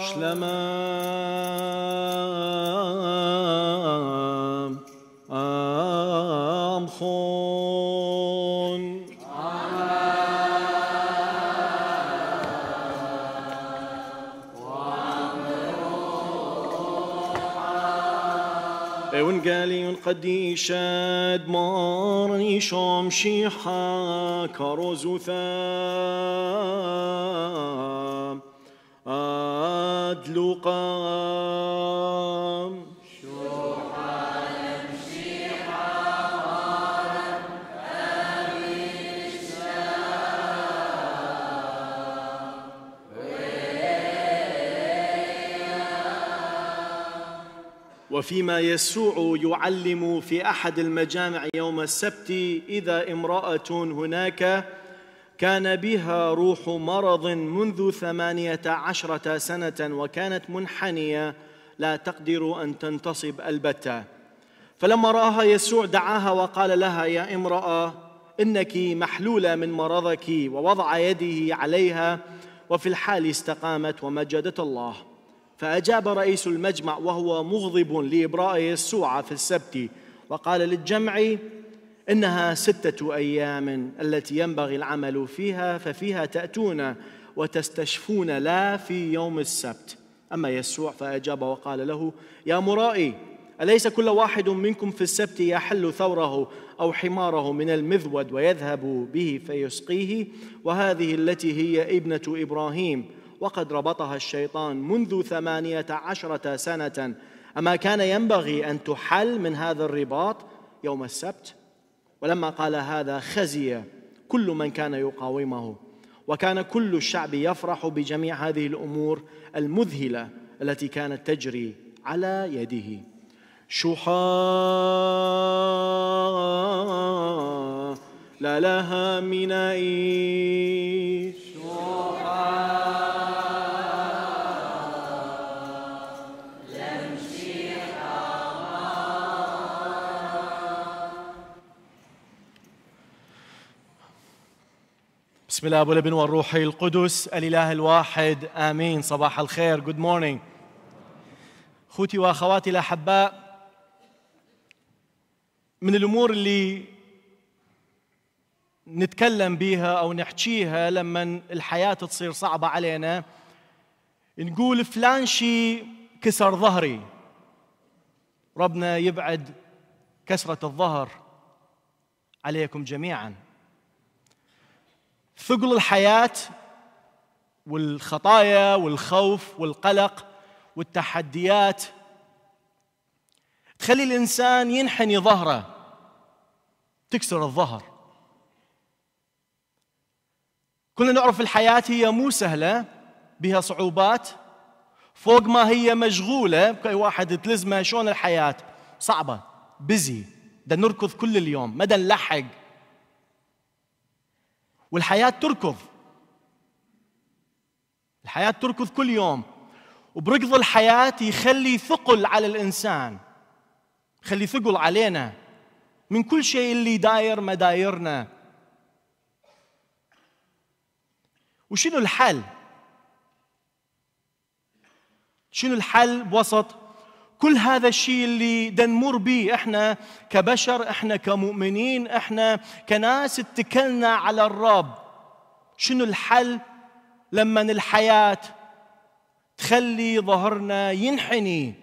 شلمام ام خون اون قالي شام شيحا قد لقام وفيما يسوع يعلم في احد المجامع يوم السبت اذا امراه هناك كان بها روح مرض منذ ثمانية عشرة سنة وكانت منحنية لا تقدر أن تنتصب البتة فلما رآها يسوع دعاها وقال لها يا امرأة إنك محلولة من مرضك ووضع يده عليها وفي الحال استقامت ومجدت الله فأجاب رئيس المجمع وهو مغضب لإبراء يسوع في السبت وقال للجمع انها سته ايام التي ينبغي العمل فيها ففيها تاتون وتستشفون لا في يوم السبت اما يسوع فاجاب وقال له يا مرائي اليس كل واحد منكم في السبت يحل ثوره او حماره من المذود ويذهب به فيسقيه وهذه التي هي ابنه ابراهيم وقد ربطها الشيطان منذ ثمانيه عشره سنه اما كان ينبغي ان تحل من هذا الرباط يوم السبت ولما قال هذا خزي كل من كان يقاومه وكان كل الشعب يفرح بجميع هذه الامور المذهله التي كانت تجري على يده شحا لا لها من عيش باسم الاب والابن والروح القدس الاله الواحد امين صباح الخير جود مورنينج اخوتي واخواتي الاحباء من الامور اللي نتكلم بيها او نحكيها لما الحياه تصير صعبه علينا نقول فلان شيء كسر ظهري ربنا يبعد كسره الظهر عليكم جميعا ثقل الحياه والخطايا والخوف والقلق والتحديات تخلي الانسان ينحني ظهره تكسر الظهر كلنا نعرف الحياه هي مو سهله بها صعوبات فوق ما هي مشغوله اي واحد تلزمه شلون الحياه صعبه بزي بدنا نركض كل اليوم ما نلحق والحياة تركض الحياة تركض كل يوم وبركض الحياة يخلي ثقل على الإنسان يخلي ثقل علينا من كل شيء اللي داير مدايرنا وشنو الحل؟ شنو الحل بوسط كل هذا الشيء اللي دنمر به احنا كبشر احنا كمؤمنين احنا كناس اتكلنا على الرب شنو الحل لما الحياة تخلي ظهرنا ينحني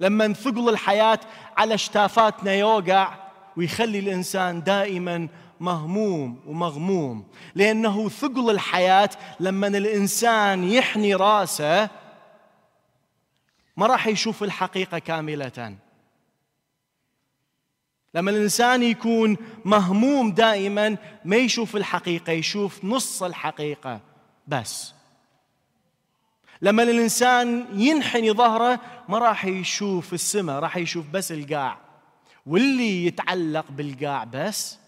لما نثقل الحياة على شتافاتنا يوقع ويخلي الإنسان دائما مهموم ومغموم لأنه ثقل الحياة لما الإنسان يحني راسه ما راح يشوف الحقيقة كاملة لما الإنسان يكون مهموم دائما ما يشوف الحقيقة يشوف نص الحقيقة بس لما الإنسان ينحني ظهره ما راح يشوف السماء راح يشوف بس القاع واللي يتعلق بالقاع بس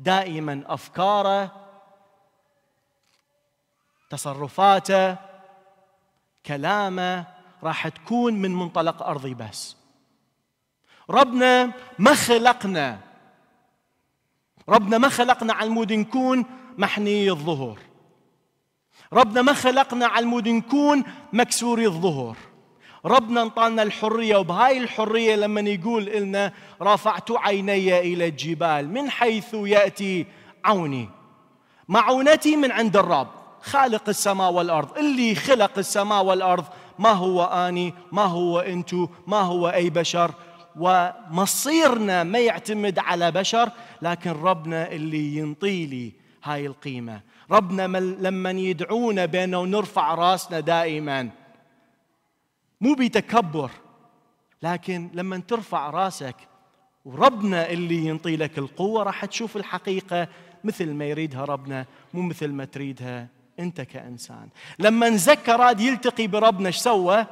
دائما أفكاره تصرفاته كلامه راح تكون من منطلق أرضي بس ربنا ما خلقنا ربنا ما خلقنا على المود نكون محني الظهور ربنا ما خلقنا على المود نكون مكسوري الظهور ربنا انطانا الحرية وبهاي الحرية لما يقول لنا رفعت عيني إلى الجبال من حيث يأتي عوني معونتي من عند الرب خالق السماء والأرض اللي خلق السماء والأرض ما هو أني ما هو أنتو ما هو أي بشر ومصيرنا ما يعتمد على بشر لكن ربنا اللي ينطي لي هاي القيمة ربنا لما يدعونا بأنه نرفع راسنا دائما مو بتكبر لكن لما ترفع راسك وربنا اللي ينطي لك القوة راح تشوف الحقيقة مثل ما يريدها ربنا مو مثل ما تريدها انت كانسان لما انزكى راد يلتقي بربنا ايش سوى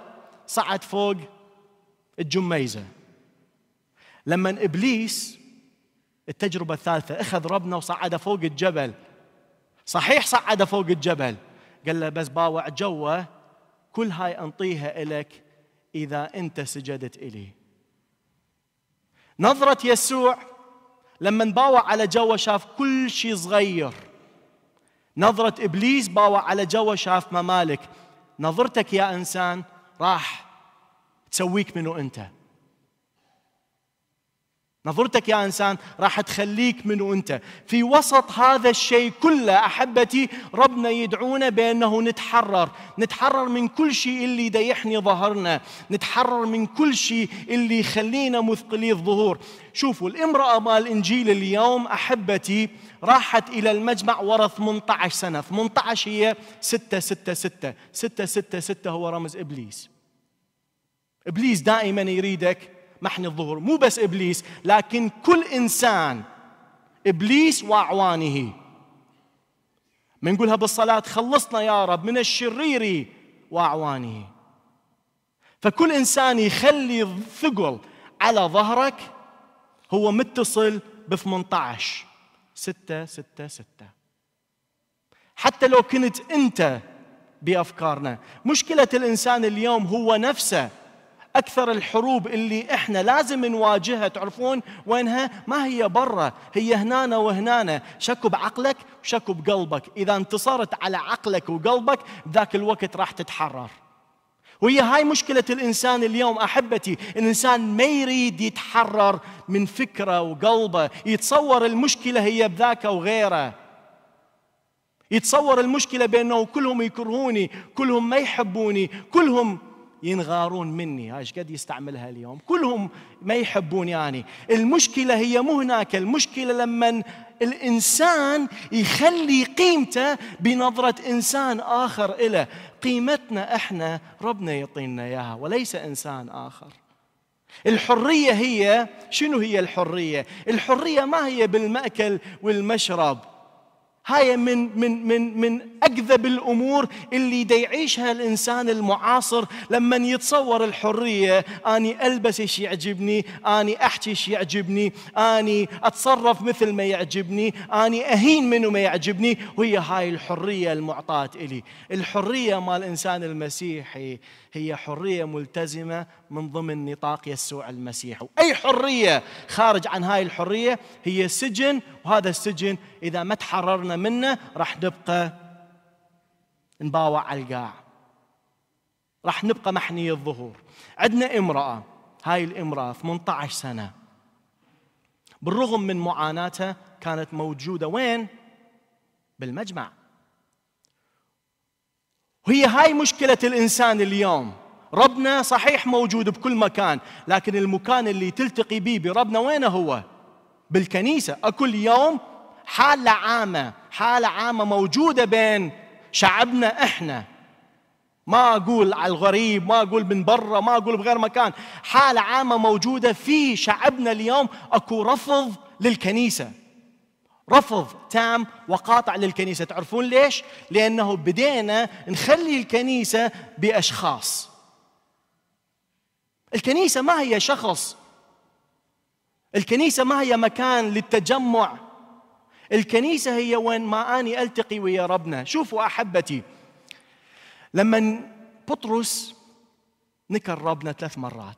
صعد فوق الجميزه لما ابليس التجربه الثالثه اخذ ربنا وصعد فوق الجبل صحيح صعد فوق الجبل قال له بس باوع جوه كل هاي انطيها الك اذا انت سجدت الي نظره يسوع لما باوع على جوه شاف كل شيء صغير نظرة إبليس باوع على جوا شاف ممالك نظرتك يا إنسان راح تسويك منو أنت نظرتك يا إنسان راح تخليك منو أنت في وسط هذا الشيء كله أحبتي ربنا يدعونا بأنه نتحرر نتحرر من كل شيء اللي يديحني ظهرنا نتحرر من كل شيء اللي يخلينا مثقلي الظهور شوفوا الامرأة مال إنجيل اليوم أحبتي راحت إلى المجمع ورا 18 سنة 18 هي 6 6 6 6 6 6 هو رمز إبليس إبليس دائما يريدك محن الظهور مو بس إبليس لكن كل إنسان إبليس وأعوانه منقولها بالصلاة خلصنا يا رب من الشرير وأعوانه فكل إنسان يخلي الثقل على ظهرك هو متصل ب 18 ستة ستة ستة حتى لو كنت أنت بأفكارنا مشكلة الإنسان اليوم هو نفسه أكثر الحروب اللي إحنا لازم نواجهها تعرفون وينها ما هي برا هي هنانا وهنانا شكو بعقلك وشكو بقلبك إذا انتصرت على عقلك وقلبك ذاك الوقت راح تتحرر وهي هاي مشكلة الإنسان اليوم أحبتي الإنسان ما يريد يتحرر من فكرة وقلبه يتصور المشكلة هي بذاك وغيره يتصور المشكلة بأنه كلهم يكرهوني كلهم ما يحبوني كلهم ينغارون مني هاي قد يستعملها اليوم كلهم ما يحبون يعني المشكلة هي مو هناك المشكلة لما الإنسان يخلي قيمته بنظرة إنسان آخر إلى قيمتنا إحنا ربنا يعطينا إياها وليس إنسان آخر الحرية هي شنو هي الحرية؟ الحرية ما هي بالمأكل والمشرب هاي من من من من اكذب الامور اللي يعيشها الانسان المعاصر لما يتصور الحريه اني البس ايش يعجبني اني احكي ايش يعجبني اني اتصرف مثل ما يعجبني اني اهين منه ما يعجبني وهي هاي الحريه المعطاه الي الحريه مال الانسان المسيحي هي حريه ملتزمه من ضمن نطاق يسوع المسيح واي حريه خارج عن هاي الحريه هي سجن وهذا السجن اذا ما تحررنا منه راح نبقى نباوع على القاع راح نبقى محني الظهور عندنا امرأة هاي الامرأة 18 سنة بالرغم من معاناتها كانت موجودة وين؟ بالمجمع وهي هاي مشكلة الإنسان اليوم ربنا صحيح موجود بكل مكان لكن المكان اللي تلتقي به بربنا وين هو؟ بالكنيسة أكل يوم حالة عامة حالة عامة موجودة بين شعبنا إحنا ما أقول على الغريب ما أقول من برا ما أقول بغير مكان حالة عامة موجودة في شعبنا اليوم أكو رفض للكنيسة رفض تام وقاطع للكنيسة تعرفون ليش؟ لأنه بدينا نخلي الكنيسة بأشخاص الكنيسة ما هي شخص الكنيسة ما هي مكان للتجمع الكنيسة هي وين ما أني ألتقي ويا ربنا شوفوا أحبتي لما بطرس نكر ربنا ثلاث مرات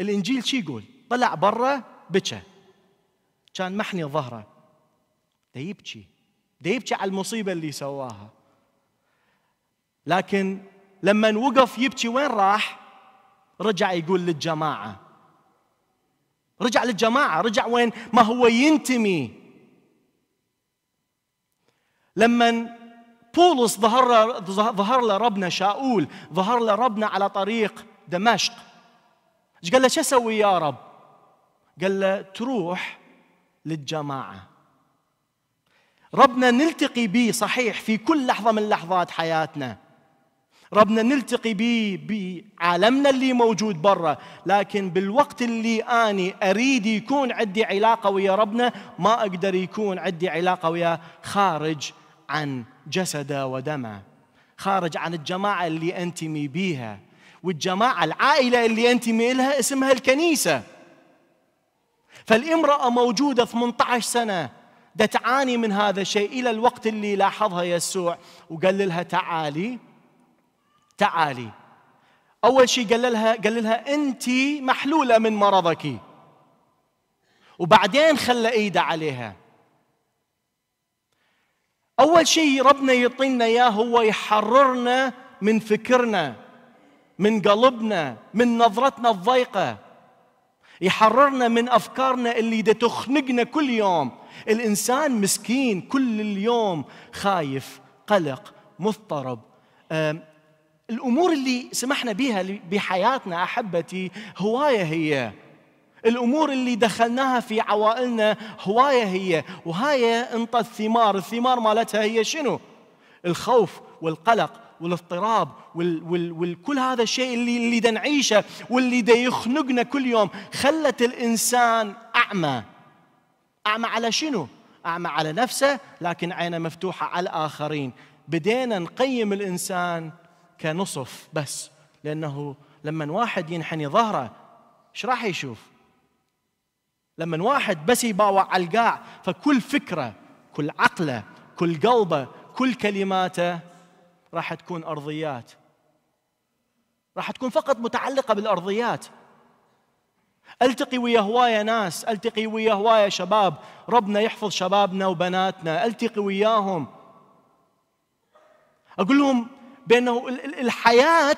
الإنجيل شي يقول طلع برا بكى كان محني ظهره ده يبكي ده يبكي على المصيبة اللي سواها لكن لما وقف يبكي وين راح رجع يقول للجماعة رجع للجماعة رجع وين ما هو ينتمي لما بولس ظهر ظهر له ربنا شاؤول ظهر له ربنا على طريق دمشق ايش قال له شو اسوي يا رب؟ قال له تروح للجماعه ربنا نلتقي به صحيح في كل لحظه من لحظات حياتنا ربنا نلتقي به بعالمنا اللي موجود برا لكن بالوقت اللي اني أريد يكون عندي علاقة ويا ربنا ما أقدر يكون عندي علاقة ويا خارج عن جسده ودمه خارج عن الجماعة اللي أنتمي بيها والجماعة العائلة اللي أنتمي إلها اسمها الكنيسة فالامرأة موجودة 18 سنة ده تعاني من هذا الشيء إلى الوقت اللي لاحظها يسوع وقال لها تعالي تعالي أول شيء قال لها قال لها أنت محلولة من مرضك وبعدين خلى إيده عليها أول شيء ربنا يعطينا إياه هو يحررنا من فكرنا من قلبنا من نظرتنا الضيقة يحررنا من أفكارنا اللي دا تخنقنا كل يوم الإنسان مسكين كل اليوم خايف قلق مضطرب الأمور اللي سمحنا بها بحياتنا أحبتي هواية هي الامور اللي دخلناها في عوائلنا هوايه هي وهاي انطى الثمار، الثمار مالتها هي شنو؟ الخوف والقلق والاضطراب وال وال والكل هذا الشيء اللي اللي نعيشه واللي دا يخنقنا كل يوم خلت الانسان اعمى اعمى على شنو؟ اعمى على نفسه لكن عينه مفتوحه على الاخرين، بدينا نقيم الانسان كنصف بس لانه لما واحد ينحني ظهره ايش راح يشوف؟ لما واحد بس يباوع على القاع فكل فكرة كل عقله كل قلبه كل كلماته راح تكون أرضيات راح تكون فقط متعلقة بالأرضيات التقي ويا هوايه ناس التقي ويا هوايه شباب ربنا يحفظ شبابنا وبناتنا التقي وياهم اقول لهم بانه الحياه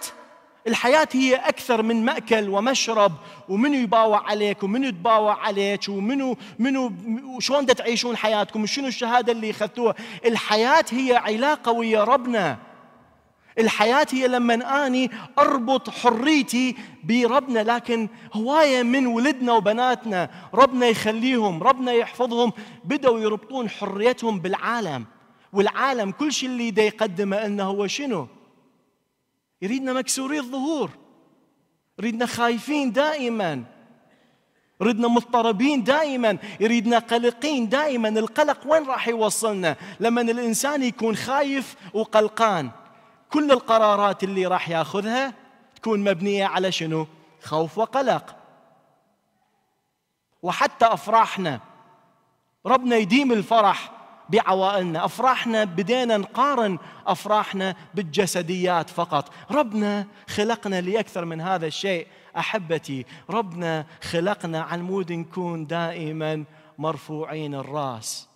الحياة هي أكثر من مأكل ومشرب ومنو يباوع عليك ومنو يتباوع عليك ومنو منو وشلون تعيشون حياتكم وشنو الشهادة اللي أخذتوها الحياة هي علاقة ويا ربنا الحياة هي لما أني أربط حريتي بربنا لكن هواية من ولدنا وبناتنا ربنا يخليهم ربنا يحفظهم بدأوا يربطون حريتهم بالعالم والعالم كل شيء اللي يقدمه إنه هو شنو؟ يريدنا مكسوري الظهور يريدنا خايفين دائما يريدنا مضطربين دائما يريدنا قلقين دائما القلق وين راح يوصلنا لما الإنسان يكون خايف وقلقان كل القرارات اللي راح ياخذها تكون مبنية على شنو خوف وقلق وحتى أفراحنا ربنا يديم الفرح بعوائلنا أفراحنا بدينا نقارن أفراحنا بالجسديات فقط ربنا خلقنا لأكثر من هذا الشيء أحبتي ربنا خلقنا على مود نكون دائما مرفوعين الراس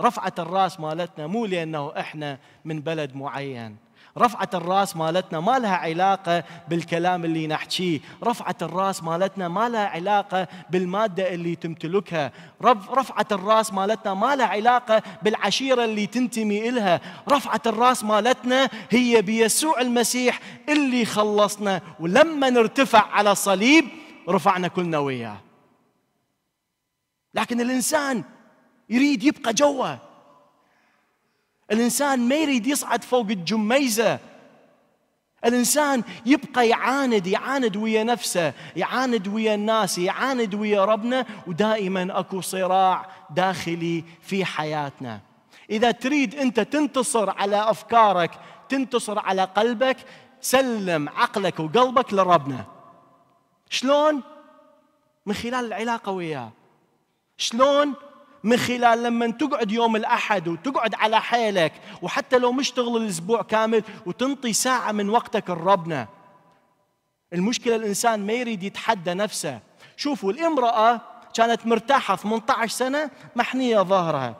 رفعة الراس مالتنا مو لأنه إحنا من بلد معين رفعة الراس مالتنا ما لها علاقة بالكلام اللي نحكيه رفعة الراس مالتنا ما لها علاقة بالمادة اللي تمتلكها رفعة الراس مالتنا ما لها علاقة بالعشيرة اللي تنتمي إلها رفعة الراس مالتنا هي بيسوع المسيح اللي خلصنا ولما نرتفع على الصليب رفعنا كلنا وياه لكن الإنسان يريد يبقى جوه الإنسان ما يريد يصعد فوق الجميزة الإنسان يبقى يعاند يعاند ويا نفسه يعاند ويا الناس يعاند ويا ربنا ودائما أكو صراع داخلي في حياتنا إذا تريد أنت تنتصر على أفكارك تنتصر على قلبك سلم عقلك وقلبك لربنا شلون؟ من خلال العلاقة وياه شلون؟ من خلال لما تقعد يوم الأحد وتقعد على حيلك وحتى لو مش الأسبوع كامل وتنطي ساعة من وقتك لربنا المشكلة الإنسان ما يريد يتحدى نفسه شوفوا الامرأة كانت مرتاحة 18 سنة محنية ظهرها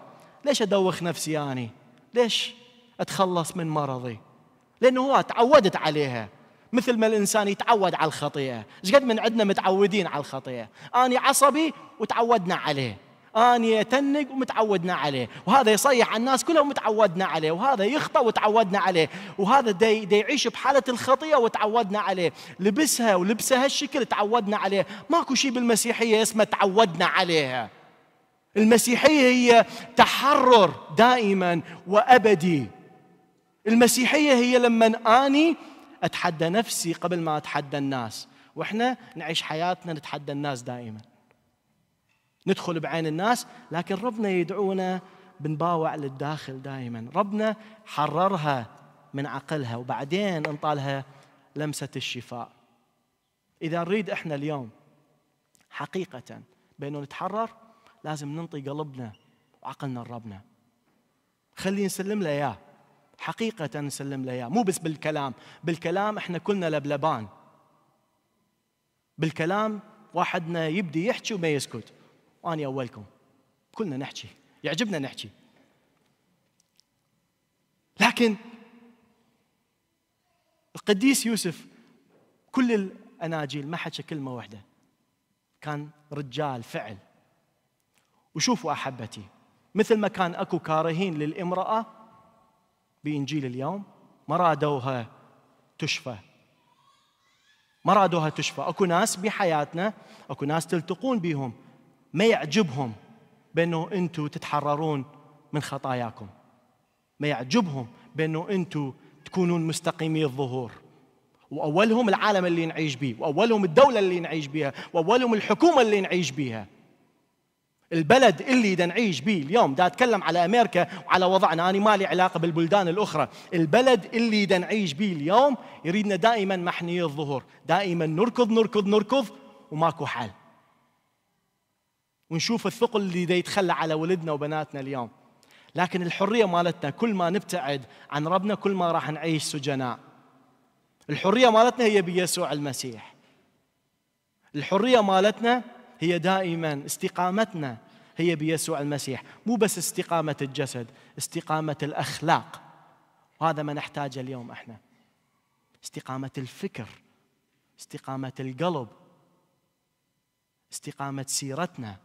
ليش أدوخ نفسي يعني؟ ليش أتخلص من مرضي لأنه هو تعودت عليها مثل ما الإنسان يتعود على الخطيئة ايش قد من عندنا متعودين على الخطيئة أنا عصبي وتعودنا عليه اني اتنق ومتعودنا عليه وهذا يصيح على الناس كلهم ومتعودنا عليه وهذا يخطأ وتعودنا عليه وهذا دي, دي يعيش بحالة الخطية وتعودنا عليه لبسها ولبسها هالشكل تعودنا عليه ماكو شيء بالمسيحية اسمه تعودنا عليها المسيحية هي تحرر دائما وأبدي المسيحية هي لما أني أتحدى نفسي قبل ما أتحدى الناس وإحنا نعيش حياتنا نتحدى الناس دائماً ندخل بعين الناس لكن ربنا يدعونا بنباوع للداخل دائما ربنا حررها من عقلها وبعدين انطالها لمسة الشفاء إذا نريد إحنا اليوم حقيقة بأنه نتحرر لازم ننطي قلبنا وعقلنا لربنا خليه نسلم له إياه حقيقة نسلم له إياه مو بس بالكلام بالكلام إحنا كلنا لبلبان بالكلام واحدنا يبدي يحكي وما يسكت أني أولكم كلنا نحكي يعجبنا نحكي لكن القديس يوسف كل الأناجيل ما حكى كلمة واحدة كان رجال فعل وشوفوا أحبتي مثل ما كان أكو كارهين للإمرأة بإنجيل اليوم ما رادوها تشفى ما رادوها تشفى اكو ناس بحياتنا اكو ناس تلتقون بهم ما يعجبهم بأنه أنتم تتحررون من خطاياكم ما يعجبهم بأنه أنتم تكونون مستقيمي الظهور وأولهم العالم اللي نعيش به وأولهم الدولة اللي نعيش بها وأولهم الحكومة اللي نعيش بها البلد اللي دا نعيش به اليوم دا أتكلم على أمريكا وعلى وضعنا أنا ما لي علاقة بالبلدان الأخرى البلد اللي دا نعيش به اليوم يريدنا دائما محني الظهور دائما نركض نركض نركض وماكو حل ونشوف الثقل اللي دا يتخلى على ولدنا وبناتنا اليوم لكن الحرية مالتنا كل ما نبتعد عن ربنا كل ما راح نعيش سجناء الحرية مالتنا هي بيسوع المسيح الحرية مالتنا هي دائما استقامتنا هي بيسوع المسيح مو بس استقامة الجسد استقامة الأخلاق وهذا ما نحتاجه اليوم احنا استقامة الفكر استقامة القلب استقامة سيرتنا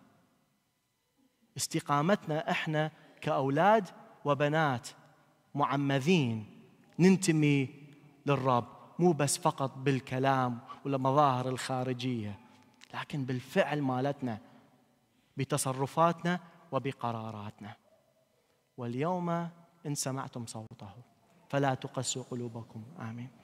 استقامتنا احنا كاولاد وبنات معمذين ننتمي للرب مو بس فقط بالكلام والمظاهر الخارجيه لكن بالفعل مالتنا بتصرفاتنا وبقراراتنا واليوم ان سمعتم صوته فلا تقسوا قلوبكم امين